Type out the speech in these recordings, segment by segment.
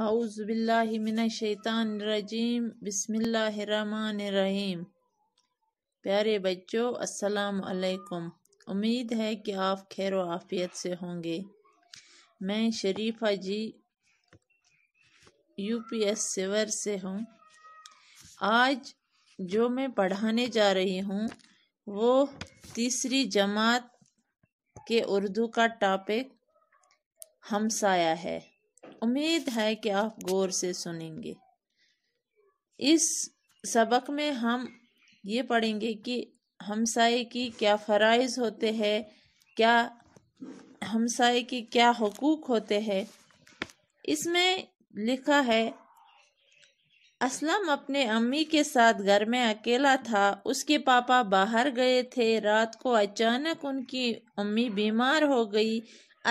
रजीम बसमीम प्यारे बच्चों अस्सलाम उम्मीद है कि आप खैर आफियत से होंगे मैं Sharifa G U P S Siwar से हूँ आज जो मैं पढ़ाने जा रही हूँ वो तीसरी जमात के उर्दू का टॉपिक हमसाया है उम्मीद है कि आप गौर से सुनेंगे इस सबक में हम ये पढ़ेंगे कि हमसाए की क्या फ़राइज होते हैं क्या हमसाए की क्या हकूक़ होते हैं इसमें लिखा है असलम अपने अम्मी के साथ घर में अकेला था उसके पापा बाहर गए थे रात को अचानक उनकी अम्मी बीमार हो गई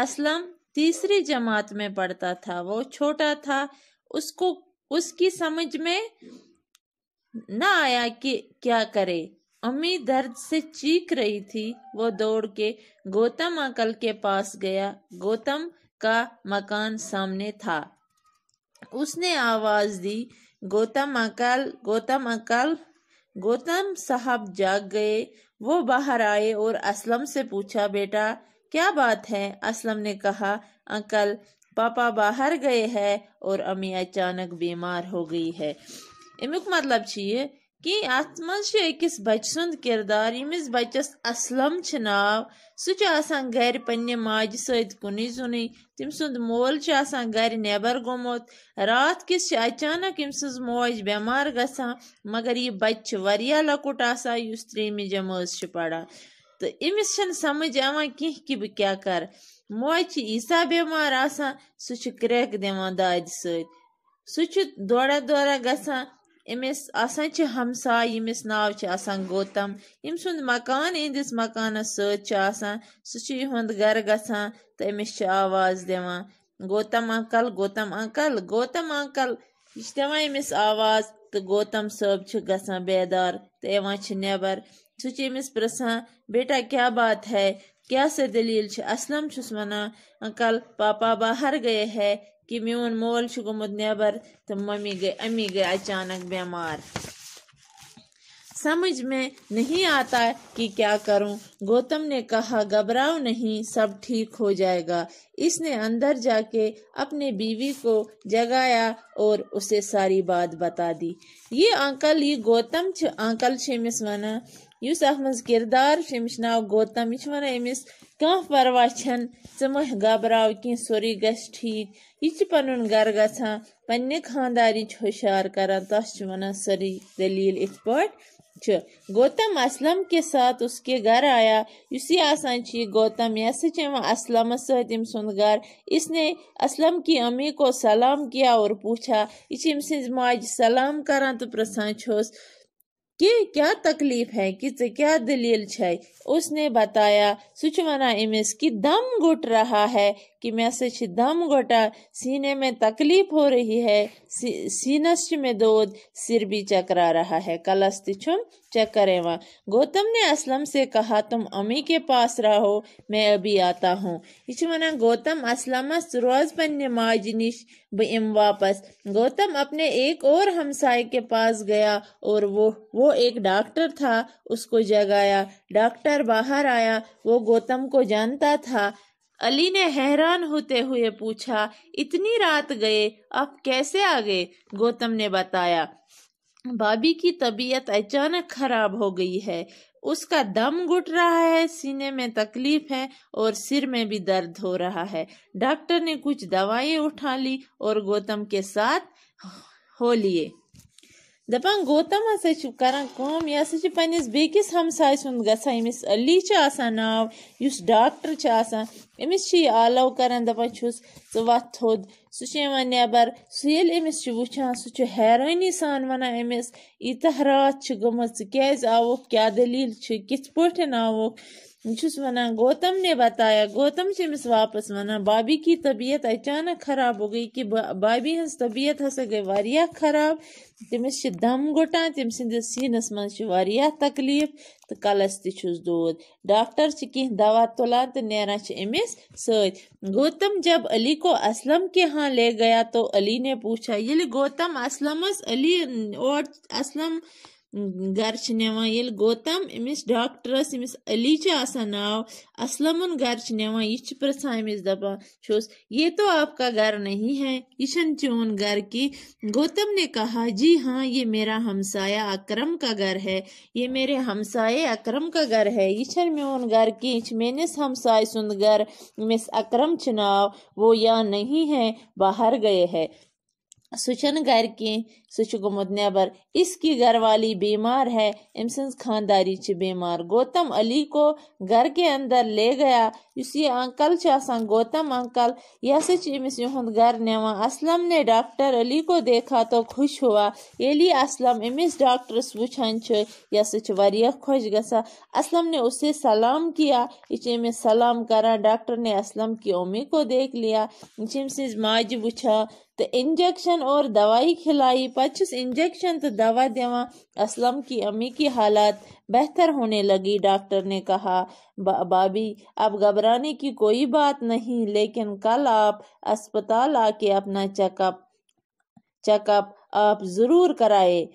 असलम तीसरी जमात में पढ़ता था वो छोटा था उसको उसकी समझ में ना आया कि क्या करे अम्मी दर्द से चीख रही थी वो दौड़ के गौतम अंकल के पास गया गौतम का मकान सामने था उसने आवाज दी गौतम अंकल गौतम अंकल गौतम साहब जाग गए वो बाहर आए और असलम से पूछा बेटा क्या बात है असलम ने कहा अंकल पापा बाहर गए हैं और अम्मी अचानक बीमार हो गई है अमुक मतलब चाहिए कि अत मज बच सुंद किरदार यमिस बचस असलम नाव सह गर माज माजि सुन जुन तम सुंद मोल गर नबर गोमुत रात किस अचानक यम सज मोज बेमार ग मगर यह बच्चे वह लकुट आस त्रेमि जमाज पड़ा तो अमसन समझ एवं कह कि बह क्या कर मोज ईसा बेमार आसान सह दिवान दादि सत सौड़ा दौड़ा गसान अमिस आसान हमसा नाव गौतम एम सुंद मकान इंदिस मकानस सतान सहुद गर ग तो अमिस आवाज दिवान Gautam uncle Gautam uncle Gautam uncle यह दिवान अमिस आवाज तो गौतम गसा बेदार तो यहाँ नबर सुचेमिस प्रसा बेटा क्या बात है क्या से दलील छ असलम छुस वना अंकल पापा बाहर गए है कि म्यून मोल छ गुमुत नेबर तो मम्मी गए अम्मी गए अचानक बीमार समझ में नहीं आता कि क्या करूं गौतम ने कहा घबराओ नहीं सब ठीक हो जाएगा इसने अंदर जाके अपने बीवी को जगाया और उसे सारी बात बता दी ये अंकल ये गौतम छ अंकल छ वना یُس اَتھ منٛز کِردار چھُ أمِس چھُ ناو گوتم یہِ چھُ وَنان أمِس کانٛہہ پرواے چھَنہٕ ژٕ مہ گھبراو کینٛہہ سورُے گژھِ ٹھیٖک یہِ چھِ پَنُن گَرٕ گژھان پنٛنہِ خاندارِچ ہُشار کَران تَس چھِ وَنان سٲرٕے دٔلیٖل یِتھ پٲٹھۍ چھِ گوتم اسلم کے ساتھ اس کے گَرٕ آیا یُس یہِ آسان چھِ یہِ گوتم یہِ ہسا چھِ یِوان اسلمس سۭتۍ أمۍ سُنٛد گَرٕ اس نے اسلم کی امی کو سلام کیا اور پوٗچھا یہِ چھِ أمۍ سٕنٛزِ ماجہِ سلام کران تہٕ پرٛژھان چھُس कि क्या तकलीफ है किसे क्या दलील छ उसने बताया सुचवना इमिस की दम घुट रहा है कि मैं से दम घोटा सीने में तकलीफ हो रही है सी, सीनस में दोद सिर भी चकरा रहा है कलस्त छुम चकरेवा गौतम ने असलम से कहा तुम अम्मी के पास रहो मैं अभी आता हूँ इचमना गौतम असलमस रोज माज नश बम वापस गौतम अपने एक और हमसाय के पास गया और वो वो एक डॉक्टर था उसको जगाया डॉक्टर बाहर आया वो गौतम को जानता था अली ने हैरान होते हुए पूछा इतनी रात गए आप कैसे आ गए गौतम ने बताया भाभी की तबीयत अचानक खराब हो गई है उसका दम घुट रहा है सीने में तकलीफ है और सिर में भी दर्द हो रहा है डॉक्टर ने कुछ दवाएं उठा ली और गौतम के साथ हो लिए दपन गौतम हसा करा कम यह हसा पनिस बेकिस हमसाय सुंद गई अली नाव डॉक्टर डाक्टर أمِس چھِ یہِ آلَو کَران دَپان چھُس ژٕ وَتھ تھوٚد سُہ چھُ یِوان نٮ۪بَر سُہ ییٚلہِ أمِس چھُ وٕچھان سُہ چھُ حیرٲنی سان وَنان أمِس ییٖژاہ راتھ چھِ گٔمٕژ ژٕ کیٛازِ آوُکھ کیٛاہ دٔلیٖل چھِ کِتھ پٲٹھۍ آوُکھ بہٕ چھُس وَنان گوتم نے بتایا گوتم چھِ أمِس واپَس وَنان بابی کی طبیعت اچانک خراب ہو گٔے کہِ بابی ہٕنٛز طبیعت ہسا گٔے واریاہ خراب تٔمِس چھِ دَم گۄٹان تٔمۍ سٕنٛدِس سیٖنَس منٛز چھِ واریاہ تکلیٖف تہٕ کَلَس تہِ چھُس دود ڈاکٹر چھِ کینٛہہ دوا تُلان تہٕ نیران چھِ أمِس सईद गौतम जब अली को असलम के यहाँ ले गया तो अली ने पूछा ये गौतम असलमस अली और असलम نوان یل گوتم امس ڈاکٹرس امس علی ناو اسلمن نوان یہ پرژھان امس دپان چھس یہ تو آپ کا گھر نہیں ہے یہ چھن چون گھر کی گوتم نے کہا جی ہاں یہ میرا ہمسایہ اکرم کا گھر ہے یہ میرے ہمسائے اکرم کا گھر ہے یہ چھن میون گھر کی مینس ہمسائے سند گھر امس اکرم چناو وہ یا نہیں ہے باہر گئے ہے سُہ چھَنہٕ گَرِ کینٛہہ سُہ چھُ گوٚمُت نٮ۪بر اِسکی گَروالی بیمار ہے أمۍ سٕنٛز خانٛداری چھِ بیمار گوتم علی کو گَرٕ کے اندر لے گیا یُس یہِ انٛکَل چھُ آسان گوتم انٛکَل یہِ ہسا چھِ أمِس یِہُنٛد گَرٕ نِوان اَسلَم نے ڈاکٹر علی کو دیکھا تو خُش ہُوا ییٚلہِ یہِ اَسلَم أمِس ڈاکٹرس وٕچھان چھُ یہِ ہسا چھُ واریاہ خۄش گژھان اَسلَم نے اُسے سلام کیا یہِ چھِ أمِس سلام کران ڈاکٹر نے اَسلَم کی امی کو دیکھ لیا یہِ چھِ أمۍ سٕنٛز ماجہِ وٕچھان तो इंजेक्शन और दवाई खिलाई पच्चीस इंजेक्शन तो दवा देवा असलम की अम्मी की हालत बेहतर होने लगी डॉक्टर ने कहा बा, बाबी अब घबराने की कोई बात नहीं लेकिन कल आप अस्पताल आके अपना चेकअप चेकअप आप ज़रूर कराए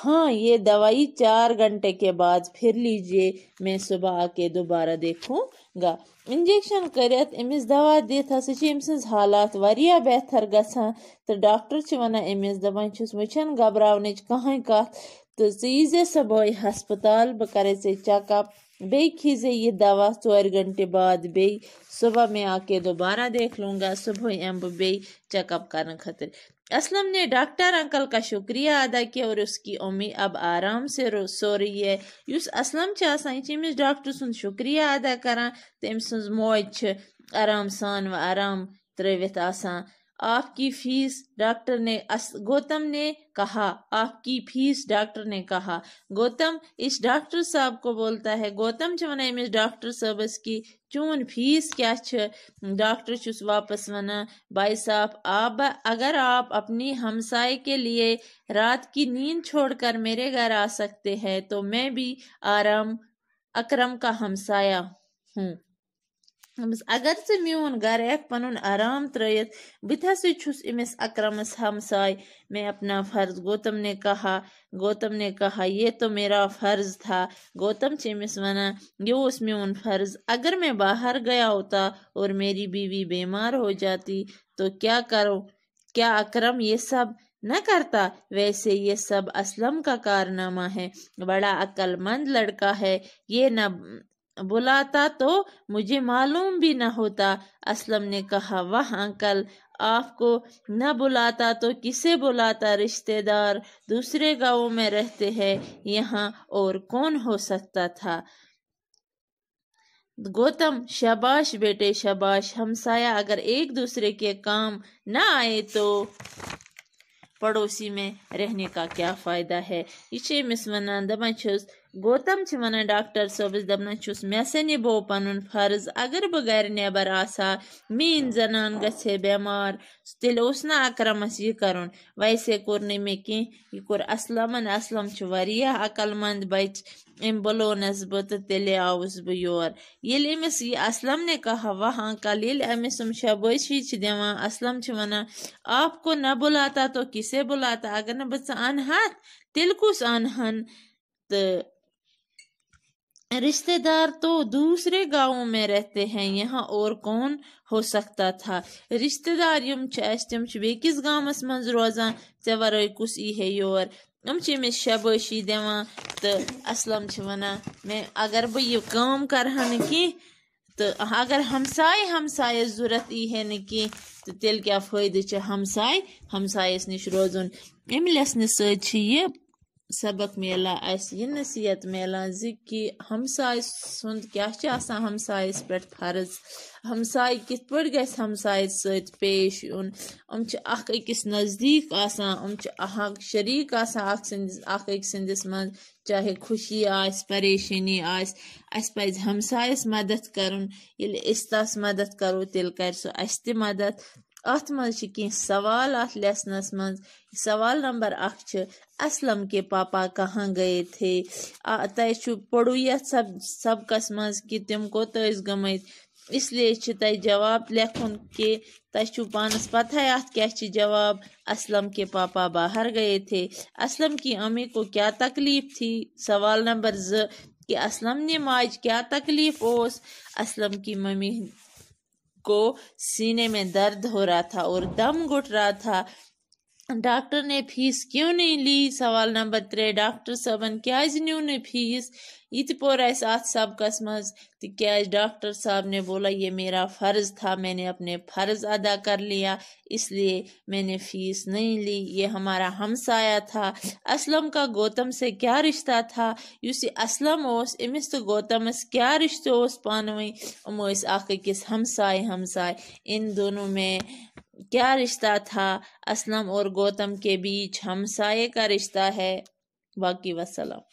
हाँ ये दवाई चार घंटे के बाद फिर लीजिए मैं सुबह आके दोबारा देखूंगा इंजेक्शन करित तो दवा दिथ हस हालात वारिया बेहतर गसा तो डॉक्टर वन अमिस दपान वचन घबरावन कहें कत तो सुबह हस्पताल बह कर चकअप बेजे ये दवा चौर घंटे बाद बे सुबह मैं आके दोबारा देख लूँगा सुबह एम बे चेकअप करने खतर असलम ने डॉक्टर अंकल का शुक्रिया अदा किया और उसकी अम्मी अब आराम से सो रही है यूस असलम छ डॉक्टर सुन शुक्रिया अदा करा तम सज मौज आराम सान व आराम त्रवित आसान आपकी फीस डॉक्टर ने गौतम ने कहा आपकी फीस डॉक्टर ने कहा गौतम इस डॉक्टर साहब को बोलता है गौतम चवना इमेज डॉक्टर साहब की चून फीस क्या छ डॉक्टर चुस वापस वना भाई साहब आप अगर आप अपनी हमसाय के लिए रात की नींद छोड़कर मेरे घर आ सकते हैं तो मैं भी आराम अकरम का हमसाया हूँ دوٚپمَس اگر ژٕ میون گَرٕ یَکھ پَنُن آرام ترٛٲیِتھ بہٕ تہِ ہسا چھُس أمِس اکرمس ہمساے مےٚ اپنا فرض گوتم نے کہا گوتم نے کہا یہ تو میرا فرض تھا گوتم چھِ أمِس وَنان یہِ اوس میون فرض اگر مےٚ باہر گیا ہوتا اور میری بیوی بیمار ہو جاتی تو کیا کرو کیا اکرم یہ سب न करता वैसे ये सब असलम का कारनामा है बड़ा अक्लमंद लड़का है ये न बुलाता तो मुझे मालूम भी न होता असलम ने कहा वाह अंकल आपको न बुलाता तो किसे बुलाता रिश्तेदार दूसरे गाँव में रहते हैं यहाँ और कौन हो सकता था गौतम शबाश बेटे शबाश हमसाया अगर एक दूसरे के काम न आए तो पड़ोसी में रहने का क्या फ़ायदा है इसे दबा दमा गौतम से वन डॉक्टर सोबिस दपन चुस मे सी बो पुन फर्ज अगर बह ग नबर आ मीन जनान गे बमार तेल उस ना अक्रमस यह कर वैसे कर् ने कें यह कोर असलम असलम अकल मंद बच अम बलो नो तो तेल आवस बह योर ये अमिस यह असलम ने कह वह अंकल ये अमिस से दिवान असलम वन आपको न बुलाता तो किसे बुलाता अगर ना बह अन तेल कस अन रिश्तेदार तो दूसरे गाँव में रहते हैं यहाँ और कौन हो सकता था रिश्तेदार यम अस तम बेकिस गामस मज रोजान े वरय कुस ई है योर यम अमिस शबशी दिवान तो असलम वनान मैं अगर बह यह काम कर न कह तो अगर हमसाय हमसाय जरूरत ई है न कह तो तेल क्या फ़ायदे हमसाय हमसायस नश रोजन अमि लसनस सत سبق میلان اس یہ نصیحت میلان زِ کہِ ہمساے سُنٛد کیٛاہ چھُ آسان ہمسایَس پٮ۪ٹھ فرض ہمساے کِتھ پٲٹھۍ گژھِ ہمسایَس سۭتۍ پیش یُن یِم چھِ اَکھ أکِس نزدیٖک آسان یِم چھِ اَکھ شریٖک آسان اَکھ سٕنٛدِس اَکھ أکۍ سٕنٛدِس منٛز چاہے خوشی آسہِ پریشٲنی آسہِ اَسہِ پَزِ ہمسایَس مَدَتھ کَرُن ییٚلہِ أسۍ تَس مَدَتھ کَرو تیٚلہِ کَرِ سُہ اَسہِ تہِ مَدَتھ اَتھ منٛز چھِ کیٚنٛہہ سوال اَتھ لیسنَس منٛز سوال نمبر اَکھ چھِ اسلم کے پاپا کہاں گٔے تھے تۄہہِ چھُ پوٚرُے یَتھ سب سبقَس منٛز کہِ تِم کوٚت ٲسۍ گٔمٕتۍ اِسلیے چھِ تۄہہِ جواب لیکھُن کہِ تۄہہِ چھُو پانَس پَتہے اَتھ کیٛاہ چھِ جواب اسلم کے پاپا باہر گٔے تھے اسلم کی امی کو کیا تکلیٖف تھی سوال نمبر زٕ کہِ اسلم نہِ ماجہِ کیٛاہ تکلیٖف اوس اسلم کی ممی को सीने में दर्द हो रहा था और दम घुट रहा था डॉक्टर ने फीस क्यों नहीं ली सवाल नंबर त्रे डॉक्टर साहबन क्या न फीस इत पोर अस अत सबकस मज तो क्या डॉक्टर साहब ने बोला ये मेरा फ़र्ज़ था मैंने अपने फ़र्ज़ अदा कर लिया इसलिए मैंने फ़ीस नहीं ली ये हमारा हमसाया था असलम का गौतम से क्या रिश्ता था उस असलम उस अमिस तो गौतम क्या रिश्ते उस पानवई अमो अकस अकिस हमसाय हमसाय इन दोनों में क्या रिश्ता था असलम और गौतम के बीच हमसाये का रिश्ता है बाकी वसलम